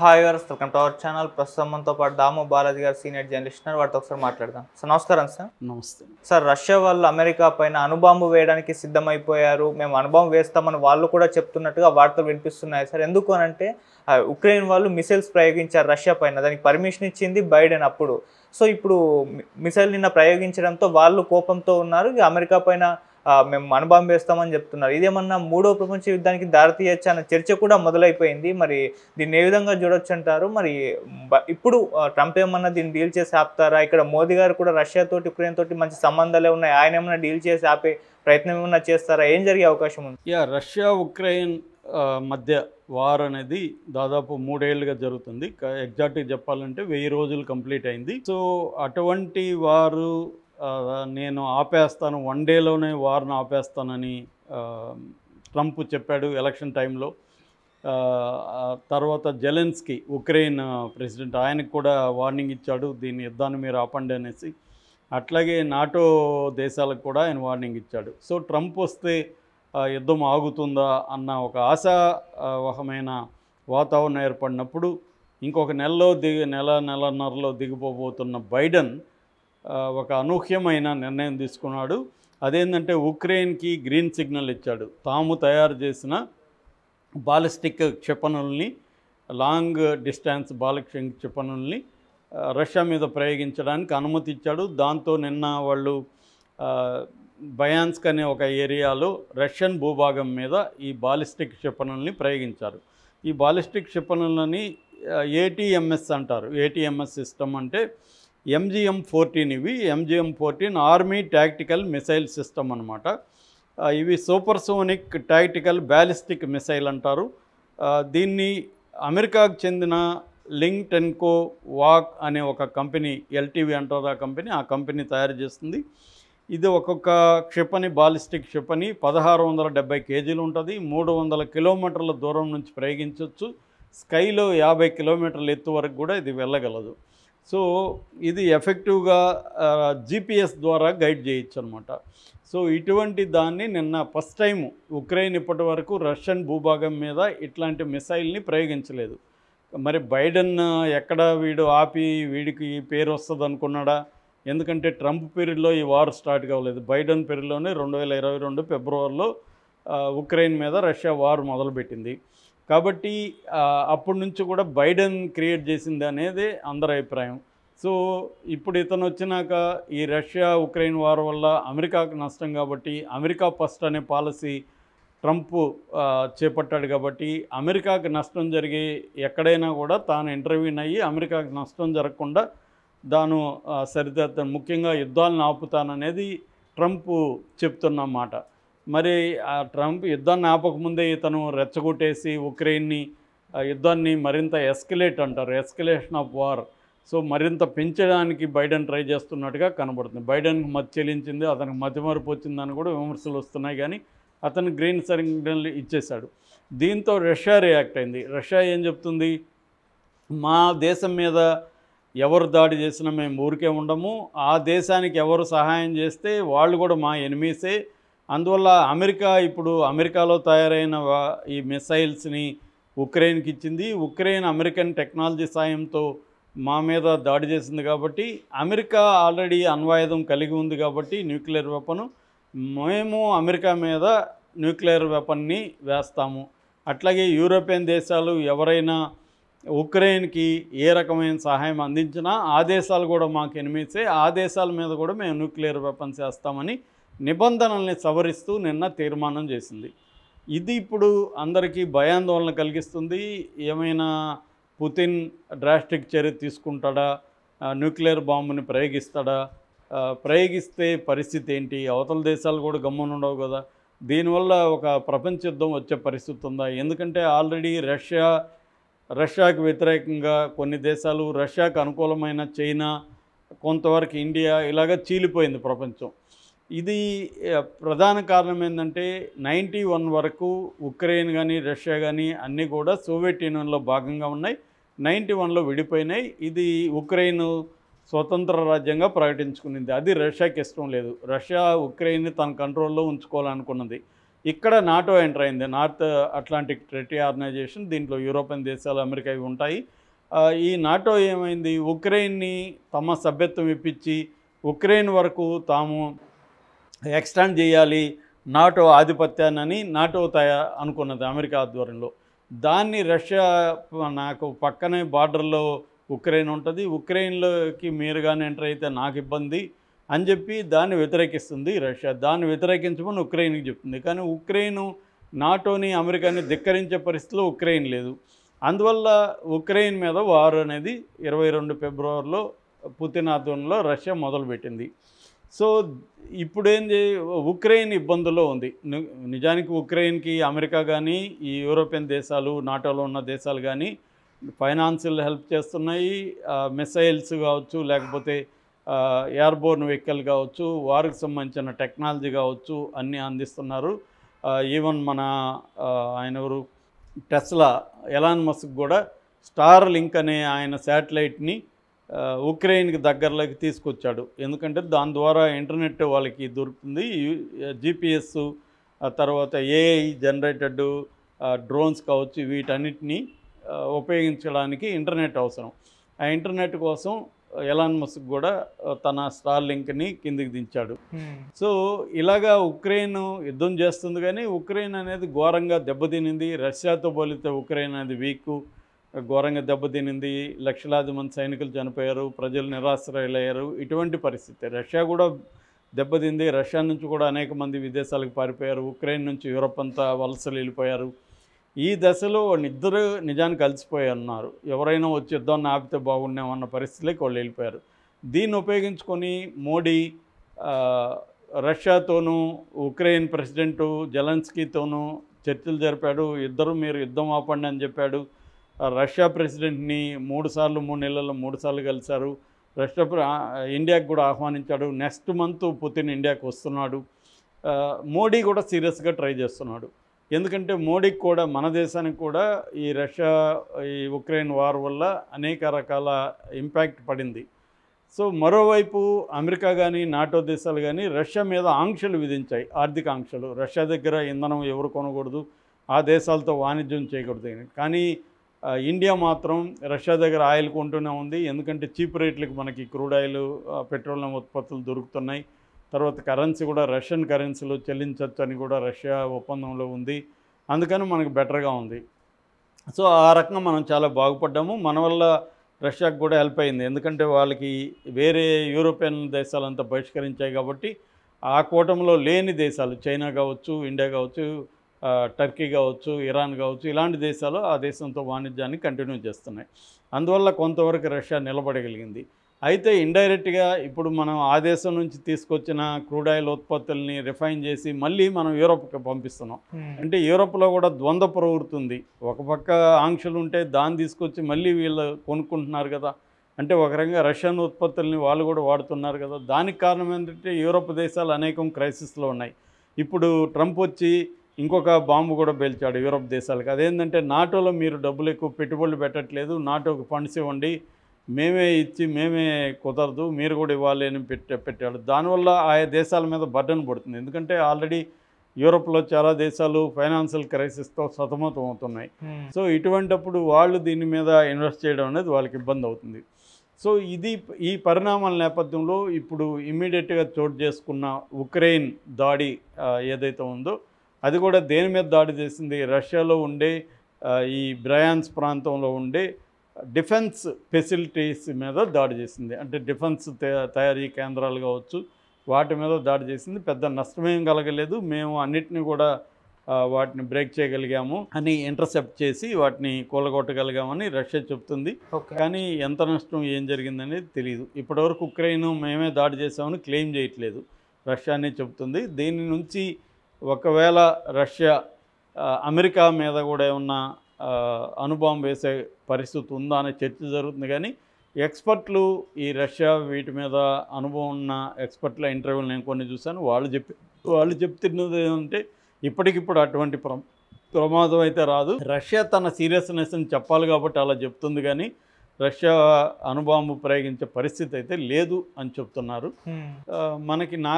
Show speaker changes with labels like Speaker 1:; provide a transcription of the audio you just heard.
Speaker 1: hi గారు welcome to our channel ప్రస్తుతం మనతో పాటు దాము బాలాజీ గారు సీనియర్ జర్నలిస్ట్ వాటితో ఒకసారి మాట్లాడదాం సార్ నమస్కారం సార్ నమస్తే సార్ రష్యా వాళ్ళు అమెరికా పైన అనుబాంబు వేయడానికి సిద్ధమైపోయారు మేము అనుబాంబు వేస్తామని వాళ్ళు కూడా చెప్తున్నట్టుగా వార్తలు వినిపిస్తున్నాయి సార్ ఎందుకు అంటే ఉక్రెయిన్ వాళ్ళు మిసైల్స్ ప్రయోగించారు రష్యా పైన దానికి పర్మిషన్ ఇచ్చింది బైడెన్ అప్పుడు సో ఇప్పుడు మిసైల్ నిన్న ప్రయోగించడంతో వాళ్ళు కోపంతో ఉన్నారు అమెరికా పైన మేము వేస్తామని చెప్తున్నారు ఇదేమన్నా మూడో ప్రపంచ యుద్ధానికి దారితీయచ్చు అన్న చర్చ కూడా మొదలైపోయింది మరి దీన్ని ఏ విధంగా చూడొచ్చు అంటారు మరి ఇప్పుడు ట్రంప్ ఏమన్నా దీన్ని డీల్ చేసి ఆపుతారా ఇక్కడ మోదీ గారు కూడా రష్యా తోటి ఉక్రెయిన్ తోటి మంచి సంబంధాలే ఉన్నాయి ఆయన ఏమైనా డీల్ చేసి ఆపే ప్రయత్నం ఏమైనా చేస్తారా ఏం జరిగే అవకాశం ఉంది యా రష్యా ఉక్రెయిన్ మధ్య వార్ అనేది దాదాపు మూడేళ్లుగా జరుగుతుంది ఎగ్జాక్ట్గా చెప్పాలంటే వెయ్యి రోజులు కంప్లీట్ అయింది సో అటువంటి వారు నేను ఆపేస్తాను వన్ డేలోనే వార్ను ఆపేస్తానని ట్రంప్ చెప్పాడు ఎలక్షన్ టైంలో తర్వాత జెలెన్స్కి ఉక్రెయిన్ ప్రెసిడెంట్ ఆయనకు కూడా వార్నింగ్ ఇచ్చాడు దీని యుద్ధాన్ని మీరు ఆపండి అనేసి అట్లాగే నాటో దేశాలకు కూడా ఆయన వార్నింగ్ ఇచ్చాడు సో ట్రంప్ వస్తే యుద్ధం ఆగుతుందా అన్న ఒక ఆశావహమైన వాతావరణం ఏర్పడినప్పుడు ఇంకొక నెలలో దిగి నెల నెలన్నరలో దిగిపోబోతున్న బైడెన్ ఒక అనూహ్యమైన నిర్ణయం తీసుకున్నాడు అదేంటంటే ఉక్రెయిన్కి గ్రీన్ సిగ్నల్ ఇచ్చాడు తాము తయారు చేసిన బాలిస్టిక్ క్షిపణుల్ని లాంగ్ డిస్టెన్స్ బాలిస్టిక్ క్షిపణుల్ని రష్యా మీద ప్రయోగించడానికి అనుమతి ఇచ్చాడు దాంతో నిన్న వాళ్ళు బయాన్స్క్ అనే ఒక ఏరియాలో రష్యన్ భూభాగం మీద ఈ బాలిస్టిక్ క్షిపణుల్ని ప్రయోగించారు ఈ బాలిస్టిక్ క్షిపణులని ఏటీఎంఎస్ అంటారు ఏటీఎంఎస్ సిస్టమ్ అంటే ఎంజిఎం ఫోర్టీన్ ఇవి MGM fourteen army tactical missile system అనమాట ఇవి సూపర్సోనిక్ టాక్టికల్ బ్యాలిస్టిక్ మిసైల్ అంటారు దీన్ని అమెరికాకు చెందిన లింగ్ టెన్కో వాక్ అనే ఒక కంపెనీ ఎల్టీవీ అంటారు ఆ కంపెనీ ఆ కంపెనీ తయారు చేస్తుంది ఇది ఒక్కొక్క క్షిపణి బాలిస్టిక్ క్షిపణి పదహారు వందల డెబ్బై కేజీలు ఉంటుంది మూడు వందల కిలోమీటర్ల దూరం నుంచి ప్రయోగించవచ్చు స్కైలో యాభై కిలోమీటర్ల ఎత్తు వరకు కూడా ఇది వెళ్ళగలదు సో ఇది ఎఫెక్టివ్గా జిపిఎస్ ద్వారా గైడ్ చేయొచ్చు అనమాట సో ఇటువంటి దాన్ని నిన్న ఫస్ట్ టైం ఉక్రెయిన్ ఇప్పటి వరకు రష్యన్ భూభాగం మీద ఇట్లాంటి మిసైల్ని ప్రయోగించలేదు మరి బైడెన్ ఎక్కడ వీడు ఆపి వీడికి పేరు వస్తుంది అనుకున్నాడా ఎందుకంటే ట్రంప్ పీరియడ్లో ఈ వార్ స్టార్ట్ కావలేదు బైడెన్ పీరియడ్లోనే రెండు వేల ఇరవై రెండు ఫిబ్రవరిలో ఉక్రెయిన్ మీద రష్యా వార్ మొదలుపెట్టింది కాబట్టి అప్పటి నుంచి కూడా బైడెన్ క్రియేట్ చేసింది అనేది అందరి అభిప్రాయం సో ఇప్పుడు ఇతను వచ్చినాక ఈ రష్యా ఉక్రెయిన్ వార్ వల్ల అమెరికాకు నష్టం కాబట్టి అమెరికా ఫస్ట్ అనే పాలసీ ట్రంప్ చేపట్టాడు కాబట్టి అమెరికాకి నష్టం జరిగి ఎక్కడైనా కూడా తాను ఇంటర్వ్యూని అయ్యి అమెరికాకి నష్టం జరగకుండా తాను సరిదిద్దాను ముఖ్యంగా యుద్ధాలను ఆపుతాననేది ట్రంప్ చెప్తున్నమాట మరి ఆ ట్రంప్ యుద్ధాన్ని ఆపకముందే ఇతను రెచ్చగొట్టేసి ఉక్రెయిన్ని యుద్ధాన్ని మరింత ఎస్కలేట్ అంటారు ఎస్కలేషన్ ఆఫ్ వార్ సో మరింత పెంచడానికి బైడెన్ ట్రై చేస్తున్నట్టుగా కనబడుతుంది బైడెన్కి మతి చెల్లించింది అతనికి మతి మరుపు వచ్చిందని కూడా విమర్శలు వస్తున్నాయి కానీ అతను గ్రీన్ సిగ్నల్ ఇచ్చేశాడు దీంతో రష్యా రియాక్ట్ అయింది రష్యా ఏం చెప్తుంది మా దేశం మీద ఎవరు దాడి చేసినా మేము ఊరికే ఉండము ఆ దేశానికి ఎవరు సహాయం చేస్తే వాళ్ళు కూడా మా ఎనిమీసే అందువల్ల అమెరికా ఇప్పుడు అమెరికాలో తయారైన ఈ మిసైల్స్ని ఉక్రెయిన్కి ఇచ్చింది ఉక్రెయిన్ అమెరికన్ టెక్నాలజీ సాయంతో మా మీద దాడి చేసింది కాబట్టి అమెరికా ఆల్రెడీ అన్వాయుధం కలిగి ఉంది కాబట్టి న్యూక్లియర్ వెపన్ మేము అమెరికా మీద న్యూక్లియర్ వెపన్ని వేస్తాము అట్లాగే యూరోపియన్ దేశాలు ఎవరైనా ఉక్రెయిన్కి ఏ రకమైన సహాయం అందించినా ఆ దేశాలు కూడా మాకు ఎనిమిసే ఆ దేశాల మీద కూడా మేము న్యూక్లియర్ వెపన్స్ వేస్తామని నిబంధనల్ని సవరిస్తూ నిన్న తీర్మానం చేసింది ఇది ఇప్పుడు అందరికీ భయాందోళన కలిగిస్తుంది ఏమైనా పుతిన్ డ్రాస్టిక్ చర్య తీసుకుంటాడా న్యూక్లియర్ బాంబుని ప్రయోగిస్తాడా ప్రయోగిస్తే పరిస్థితి ఏంటి అవతల దేశాలు కూడా గమ్మునుండవు కదా దీనివల్ల ఒక ప్రపంచ యుద్ధం వచ్చే పరిస్థితి ఉందా ఎందుకంటే ఆల్రెడీ రష్యా రష్యాకు వ్యతిరేకంగా కొన్ని దేశాలు రష్యాకు అనుకూలమైన చైనా కొంతవరకు ఇండియా ఇలాగ చీలిపోయింది ప్రపంచం ఇది ప్రధాన కారణం ఏంటంటే నైంటీ వన్ వరకు ఉక్రెయిన్ కానీ రష్యా కానీ అన్నీ కూడా సోవియట్ యూనియన్లో భాగంగా ఉన్నాయి నైంటీ వన్లో విడిపోయినాయి ఇది ఉక్రెయిన్ స్వతంత్ర రాజ్యంగా ప్రకటించుకునింది అది రష్యాకి ఇష్టం లేదు రష్యా ఉక్రెయిన్ని తన కంట్రోల్లో ఉంచుకోవాలనుకున్నది ఇక్కడ నాటో ఎంటర్ అయింది నార్త్ అట్లాంటిక్ ట్రెటీ ఆర్గనైజేషన్ దీంట్లో యూరోపియన్ దేశాలు అమెరికా ఇవి ఉంటాయి ఈ నాటో ఏమైంది ఉక్రెయిన్ని తమ సభ్యత్వం ఇప్పించి ఉక్రెయిన్ వరకు తాము ఎక్స్టాండ్ చేయాలి నాటో ఆధిపత్యాన్ని నాటో తయా అనుకున్నది అమెరికా ఆధ్వర్యంలో దాన్ని రష్యా నాకు పక్కనే బార్డర్లో ఉక్రెయిన్ ఉంటుంది ఉక్రెయిన్లోకి మీరుగానే ఎంటర్ అయితే నాకు ఇబ్బంది అని చెప్పి దాన్ని వ్యతిరేకిస్తుంది రష్యా దాన్ని వ్యతిరేకించమని ఉక్రెయిన్కి చెప్తుంది కానీ ఉక్రెయిన్ నాటోని అమెరికాని ధిక్కరించే పరిస్థితిలో ఉక్రెయిన్ లేదు అందువల్ల ఉక్రెయిన్ మీద వారు అనేది ఇరవై రెండు ఫిబ్రవరిలో పుతినాథంలో ఆధ్వర్యంలో రష్యా మొదలుపెట్టింది సో ఇప్పుడేంది ఉక్రెయిన్ ఇబ్బందుల్లో ఉంది నిజానికి ఉక్రెయిన్కి అమెరికా కానీ ఈ యూరోపియన్ దేశాలు నాటోలో ఉన్న దేశాలు కానీ ఫైనాన్షియల్ హెల్ప్ చేస్తున్నాయి మిసైల్స్ కావచ్చు లేకపోతే ఎయిర్బోర్న్ వెహికల్ కావచ్చు వారికి సంబంధించిన టెక్నాలజీ కావచ్చు అన్నీ అందిస్తున్నారు ఈవెన్ మన ఆయన ఎవరు టెస్లా ఎలాన్ మస్క్ కూడా స్టార్ లింక్ అనే ఆయన శాటిలైట్ని ఉక్రెయిన్కి దగ్గరలోకి తీసుకొచ్చాడు ఎందుకంటే దాని ద్వారా ఇంటర్నెట్ వాళ్ళకి దొరుకుతుంది జిపిఎస్ తర్వాత ఏఐ జనరేటెడ్ డ్రోన్స్ కావచ్చు వీటన్నిటినీ ఉపయోగించడానికి ఇంటర్నెట్ అవసరం ఆ ఇంటర్నెట్ కోసం ఎలాన్ మస్క్ కూడా తన స్టార్ లింక్ని కిందికి దించాడు సో ఇలాగా ఉక్రెయిన్ యుద్ధం చేస్తుంది కానీ ఉక్రెయిన్ అనేది ఘోరంగా దెబ్బతినింది రష్యాతో పోలితే ఉక్రెయిన్ అనేది వీక్ ఘోరంగా దెబ్బతినింది లక్షలాది మంది సైనికులు చనిపోయారు ప్రజలు నిరాశ్రయులయ్యారు ఇటువంటి పరిస్థితి రష్యా కూడా దెబ్బతింది రష్యా నుంచి కూడా అనేక మంది విదేశాలకు పారిపోయారు ఉక్రెయిన్ నుంచి యూరప్ అంతా వలసలు వెళ్ళిపోయారు ఈ దశలో వాళ్ళిద్దరు నిజానికి కలిసిపోయి ఎవరైనా వచ్చి యుద్ధాన్ని ఆపితే బాగుండేమన్న పరిస్థితులకి వాళ్ళు వెళ్ళిపోయారు దీన్ని ఉపయోగించుకొని మోడీ రష్యాతోనూ ఉక్రెయిన్ ప్రెసిడెంటు జెలెన్స్కీతోనూ చర్చలు జరిపాడు ఇద్దరు మీరు యుద్ధం ఆపండి అని చెప్పాడు రష్యా ప్రెసిడెంట్ని మూడుసార్లు మూడు నెలల్లో మూడుసార్లు కలిశారు రష్యా ఇండియాకు కూడా ఆహ్వానించాడు నెక్స్ట్ మంత్ పుతిన్ ఇండియాకు వస్తున్నాడు మోడీ కూడా సీరియస్గా ట్రై చేస్తున్నాడు ఎందుకంటే మోడీకి కూడా మన దేశానికి కూడా ఈ రష్యా ఈ ఉక్రెయిన్ వార్ వల్ల అనేక రకాల ఇంపాక్ట్ పడింది సో మరోవైపు అమెరికా కానీ నాటో దేశాలు కానీ రష్యా మీద ఆంక్షలు విధించాయి ఆర్థిక ఆంక్షలు రష్యా దగ్గర ఇంధనం ఎవరు కొనకూడదు ఆ దేశాలతో వాణిజ్యం చేయకూడదు కానీ ఇండియా మాత్రం రష్యా దగ్గర ఆయిల్ కొంటూనే ఉంది ఎందుకంటే చీప్ రేట్లకు మనకి క్రూడ్ ఆయిల్ పెట్రోలియం ఉత్పత్తులు దొరుకుతున్నాయి తర్వాత కరెన్సీ కూడా రష్యన్ కరెన్సీలో చెల్లించవచ్చు అని కూడా రష్యా ఒప్పందంలో ఉంది అందుకని మనకు బెటర్గా ఉంది సో ఆ రకంగా మనం చాలా బాగుపడ్డాము మన వల్ల రష్యాకు కూడా హెల్ప్ అయింది ఎందుకంటే వాళ్ళకి వేరే యూరోపియన్ దేశాలంతా బహిష్కరించాయి కాబట్టి ఆ కూటంలో లేని దేశాలు చైనా కావచ్చు ఇండియా కావచ్చు టర్కీ కావచ్చు ఇరాన్ కావచ్చు ఇలాంటి దేశాలు ఆ దేశంతో వాణిజ్యాన్ని కంటిన్యూ చేస్తున్నాయి అందువల్ల కొంతవరకు రష్యా నిలబడగలిగింది అయితే ఇండైరెక్ట్గా ఇప్పుడు మనం ఆ దేశం నుంచి తీసుకొచ్చిన క్రూడ్ ఆయిల్ ఉత్పత్తుల్ని రిఫైన్ చేసి మళ్ళీ మనం యూరోప్కి పంపిస్తున్నాం అంటే యూరోప్లో కూడా ద్వంద్వ ప్రవృత్తుంది ఒక పక్క ఆంక్షలు ఉంటే దాన్ని తీసుకొచ్చి మళ్ళీ వీళ్ళు కొనుక్కుంటున్నారు కదా అంటే ఒక రకంగా రష్యన్ ఉత్పత్తుల్ని వాళ్ళు కూడా వాడుతున్నారు కదా దానికి కారణం ఏంటంటే యూరోప్ దేశాలు అనేకం క్రైసిస్లో ఉన్నాయి ఇప్పుడు ట్రంప్ వచ్చి ఇంకొక బాంబు కూడా పేల్చాడు యూరప్ దేశాలకు అదేంటంటే నాటోలో మీరు డబ్బులు ఎక్కువ పెట్టుబడులు పెట్టట్లేదు నాటోకి ఫండ్స్ ఇవ్వండి మేమే ఇచ్చి మేమే కుదరదు మీరు కూడా ఇవ్వాలి అని పెట్టాడు దానివల్ల ఆయా దేశాల మీద బర్డన్ పడుతుంది ఎందుకంటే ఆల్రెడీ యూరోప్లో చాలా దేశాలు ఫైనాన్షియల్ క్రైసిస్తో సతమతం అవుతున్నాయి సో ఇటువంటప్పుడు వాళ్ళు దీని మీద ఇన్వెస్ట్ చేయడం అనేది వాళ్ళకి ఇబ్బంది అవుతుంది సో ఇది ఈ పరిణామాల నేపథ్యంలో ఇప్పుడు ఇమ్మీడియట్గా చోటు చేసుకున్న ఉక్రెయిన్ దాడి ఏదైతే ఉందో అది కూడా దేని మీద దాడి చేసింది రష్యాలో ఉండే ఈ బ్రయాన్స్ ప్రాంతంలో ఉండే డిఫెన్స్ ఫెసిలిటీస్ మీద దాడి చేసింది అంటే డిఫెన్స్ తయారీ కేంద్రాలు కావచ్చు వాటి మీద దాడి చేసింది పెద్ద నష్టమేం కలగలేదు మేము అన్నిటిని కూడా వాటిని బ్రేక్ చేయగలిగాము అని ఇంటర్సెప్ట్ చేసి వాటిని కూలగొట్టగలిగామని రష్యా చెప్తుంది కానీ ఎంత నష్టం ఏం జరిగిందనేది తెలియదు ఇప్పటివరకు ఉక్రెయిన్ మేమే దాడి చేసామని క్లెయిమ్ చేయట్లేదు రష్యానే చెప్తుంది దీని నుంచి ఒకవేళ రష్యా అమెరికా మీద కూడా ఏమన్నా అనుభవం వేసే పరిస్థితి ఉందా అనే చర్చ జరుగుతుంది కానీ ఎక్స్పర్ట్లు ఈ రష్యా వీటి మీద అనుభవం ఉన్న ఎక్స్పర్ట్ల ఇంటర్వ్యూలు నేను కొన్ని చూశాను వాళ్ళు చెప్పి వాళ్ళు చెప్తున్నది ఏంటంటే ఇప్పటికిప్పుడు అటువంటి ప్రమాదం అయితే రాదు రష్యా తన సీరియస్నెస్ని చెప్పాలి కాబట్టి అలా చెప్తుంది కానీ రష్యా అణుబాంబు ప్రయోగించే పరిస్థితి అయితే లేదు అని చెప్తున్నారు మనకి నాకు